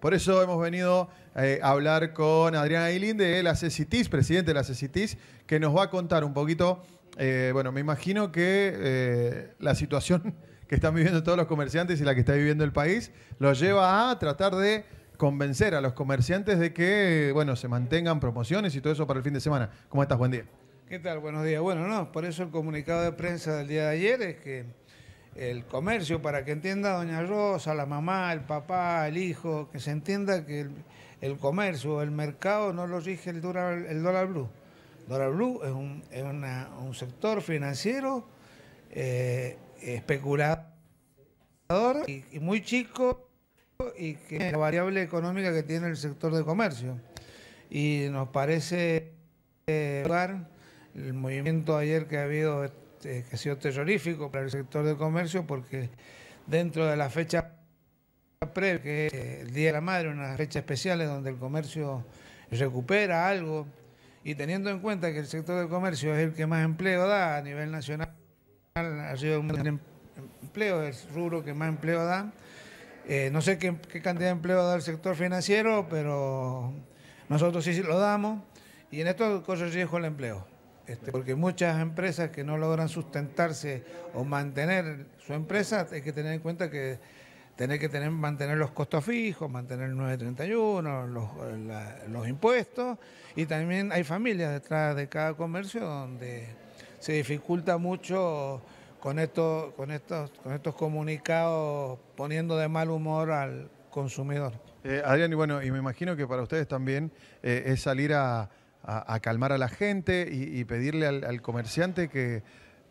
Por eso hemos venido eh, a hablar con Adriana Ailín de la CCTs, presidente de la CCTs, que nos va a contar un poquito, eh, bueno, me imagino que eh, la situación que están viviendo todos los comerciantes y la que está viviendo el país los lleva a tratar de convencer a los comerciantes de que, bueno, se mantengan promociones y todo eso para el fin de semana. ¿Cómo estás? Buen día. ¿Qué tal? Buenos días. Bueno, no, por eso el comunicado de prensa del día de ayer es que el comercio, para que entienda doña Rosa, la mamá, el papá, el hijo, que se entienda que el, comercio, el mercado no lo rige el dólar, el dólar blue. Dólar blue es un, es un sector financiero eh, especulador y, muy chico y que es la variable económica que tiene el sector de comercio. Y nos parece eh, el movimiento ayer que ha habido eh, que ha sido terrorífico para el sector del comercio porque dentro de la fecha previa, que es eh, el Día de la Madre, una fecha especial donde el comercio recupera algo, y teniendo en cuenta que el sector del comercio es el que más empleo da a nivel nacional, ha sido un empleo, es el rubro que más empleo da. Eh, no sé qué, cantidad de empleo da el sector financiero, pero nosotros sí, lo damos y en esto corre riesgo el empleo. Este, porque muchas empresas que no logran sustentarse o mantener su empresa, hay que tener en cuenta que tener que tener, mantener los costos fijos, mantener el 931, los, impuestos, y también hay familias detrás de cada comercio donde se dificulta mucho con, esto, con, estos, con estos comunicados poniendo de mal humor al consumidor. Eh, Adrián, y bueno, y me imagino que para ustedes también eh, es salir a, a, calmar a la gente y, pedirle al, comerciante que,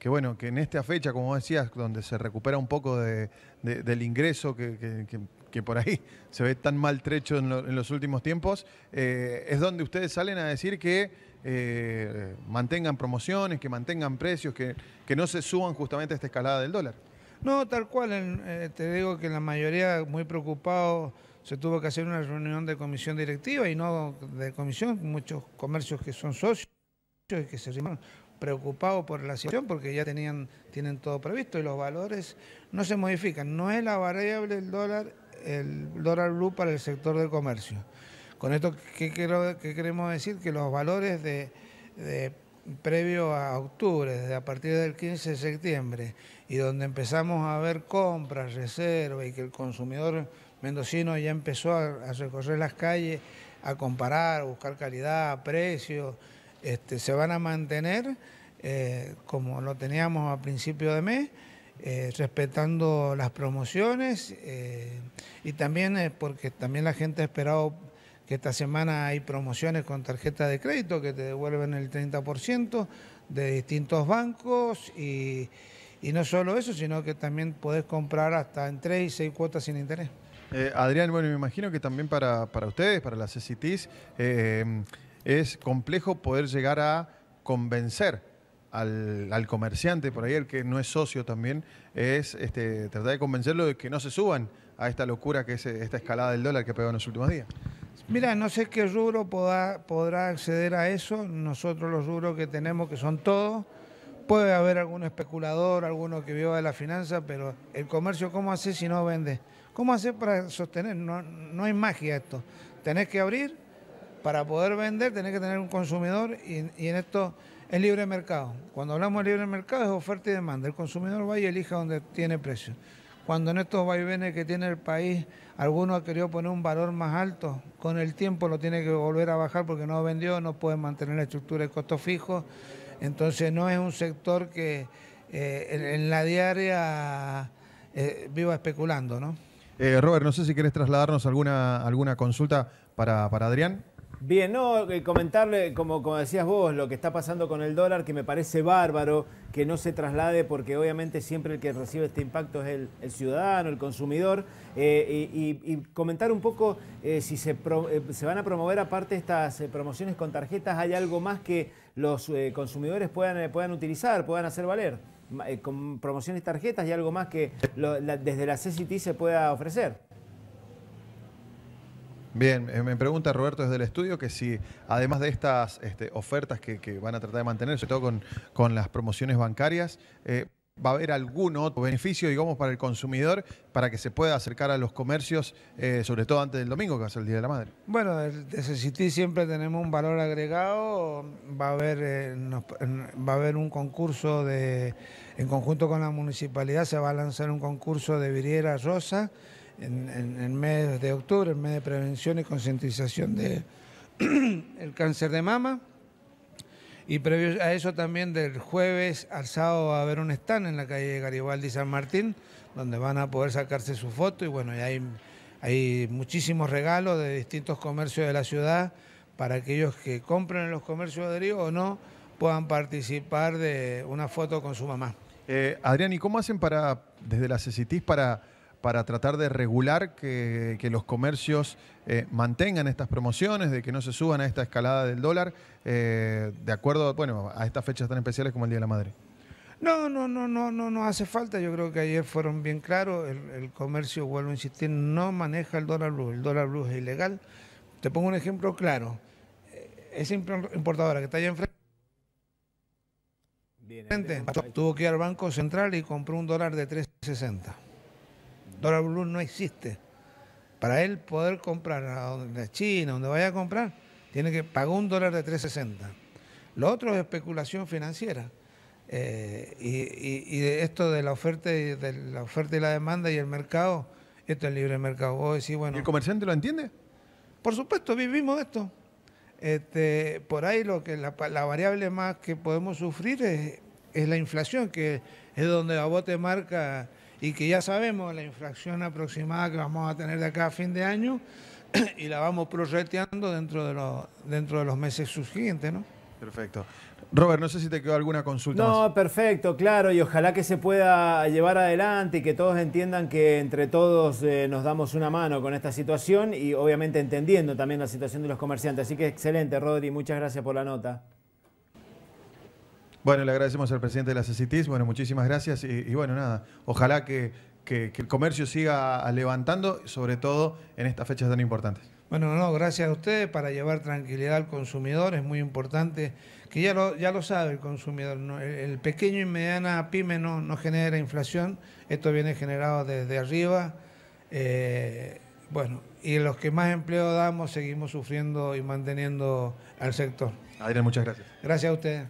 bueno, que en esta fecha, como decías, donde se recupera un poco del ingreso que, por ahí se ve tan maltrecho en, los últimos tiempos, eh, es donde ustedes salen a decir que eh, mantengan promociones, que mantengan precios, que, que no se suban justamente a esta escalada del dólar. No, tal cual, eh, te digo que la mayoría muy preocupado se tuvo que hacer una reunión de comisión directiva y no de comisión, muchos comercios que son socios y que se riman preocupados por la situación porque ya tenían tienen todo previsto y los valores no se modifican, no es la variable el dólar el dólar blue para el sector del comercio. Con esto, ¿qué, queremos decir? Que los valores de, de previo a octubre, desde a partir del 15 de septiembre, y donde empezamos a ver compras, reservas, y que el consumidor mendocino ya empezó a, recorrer las calles, a comparar, a buscar calidad, precios, este, se van a mantener eh, como lo teníamos a principio de mes, eh, respetando las promociones eh, y también porque también la gente ha esperado que esta semana hay promociones con tarjeta de crédito que te devuelven el 30% de distintos bancos y, no solo eso, sino que también podés comprar hasta en 3 y 6 cuotas sin interés. Eh, Adrián, bueno, me imagino que también para, ustedes, para las CCTs, eh, es complejo poder llegar a convencer al, al, comerciante por ahí, el que no es socio también, es este, tratar de convencerlo de que no se suban a esta locura que es esta escalada del dólar que ha pegado en los últimos días. Mira, no sé qué rubro podrá acceder a eso. Nosotros los rubros que tenemos, que son todos, puede haber algún especulador, alguno que viva de la finanza, pero el comercio, ¿cómo hace si no vende? ¿Cómo hace para sostener? No, hay magia esto. Tenés que abrir para poder vender, tenés que tener un consumidor y, y en esto es libre mercado. Cuando hablamos de libre mercado es oferta y demanda. El consumidor va y elija donde tiene precio. Cuando en estos vaivenes que tiene el país, alguno ha querido poner un valor más alto, con el tiempo lo tiene que volver a bajar porque no vendió, no puede mantener la estructura de costos fijos. Entonces no es un sector que eh, en, la diaria eh, viva especulando, ¿no? Eh, Robert, no sé si quieres trasladarnos alguna, alguna consulta para Adrián. Bien, no, eh, comentarle, como, decías vos, lo que está pasando con el dólar, que me parece bárbaro que no se traslade, porque obviamente siempre el que recibe este impacto es el, ciudadano, el consumidor, eh, y, comentar un poco eh, si se, van a promover aparte estas promociones con tarjetas, ¿hay algo más que los consumidores puedan, puedan utilizar, puedan hacer valer? con promociones tarjetas y algo más que desde la CCT se pueda ofrecer. Bien, eh, me pregunta Roberto desde el estudio que si, además de estas este, ofertas que, van a tratar de mantener, sobre todo con, las promociones bancarias, eh, ¿va a haber algún otro beneficio, digamos, para el consumidor para que se pueda acercar a los comercios, eh, sobre todo antes del domingo, que va a ser el Día de la Madre? Bueno, desde City siempre tenemos un valor agregado, va a haber, va a haber un concurso de, en conjunto con la municipalidad, se va a lanzar un concurso de Viriera Rosa en, el mes de octubre, el mes de prevención y concientización del el cáncer de mama. Y previo a eso también del jueves al sábado va a haber un stand en la calle Garibaldi San Martín, donde van a poder sacarse su foto y bueno, hay, hay muchísimos regalos de distintos comercios de la ciudad para aquellos que compren en los comercios Río o no puedan participar de una foto con su mamá. Eh, Adrián, ¿y cómo hacen para, desde la CCTIS para para tratar de regular que, los comercios eh, mantengan estas promociones, de que no se suban a esta escalada del dólar, eh, de acuerdo bueno, a estas fechas tan especiales como el Día de la Madre? No, no, no, no, no, no hace falta. Yo creo que ayer fueron bien claros. El, comercio, vuelvo a insistir, no maneja el dólar blue. El dólar blue es ilegal. Te pongo un ejemplo claro. Eh, esa importadora que está allá enfrente. Bien, tuvo que ir al Banco Central y compró un dólar de 3.60 dólar blue no existe. Para él poder comprar a donde China, donde vaya a comprar, tiene que pagar un dólar de 360. Lo otro es especulación financiera. Eh, y, esto de la oferta y de la oferta y la demanda y el mercado, esto es libre mercado. Vos bueno, ¿Y el comerciante lo entiende? Por supuesto, vivimos esto. Este, por ahí lo que la, variable más que podemos sufrir es, la inflación, que es donde a vos te marca y que ya sabemos la infracción aproximada que vamos a tener de acá a fin de año y la vamos proyecteando dentro de los, dentro de los meses subsiguientes, ¿no? Perfecto. Robert, no sé si te quedó alguna consulta. No, perfecto, claro, y ojalá que se pueda llevar adelante y que todos entiendan que entre todos eh, nos damos una mano con esta situación y obviamente entendiendo también la situación de los comerciantes. Así que excelente, Rodri, muchas gracias por la nota. Bueno, le agradecemos al presidente de la CECITIS, bueno, muchísimas gracias y, bueno, nada, ojalá que, el comercio siga levantando, sobre todo en estas fechas tan importantes. Bueno, no, gracias a ustedes para llevar tranquilidad al consumidor, es muy importante, que ya lo, ya lo sabe el consumidor, el, pequeño y mediana pyme no, no genera inflación, esto viene generado desde arriba, eh, bueno, y los que más empleo damos seguimos sufriendo y manteniendo al sector. Adrián, muchas gracias. Gracias a ustedes.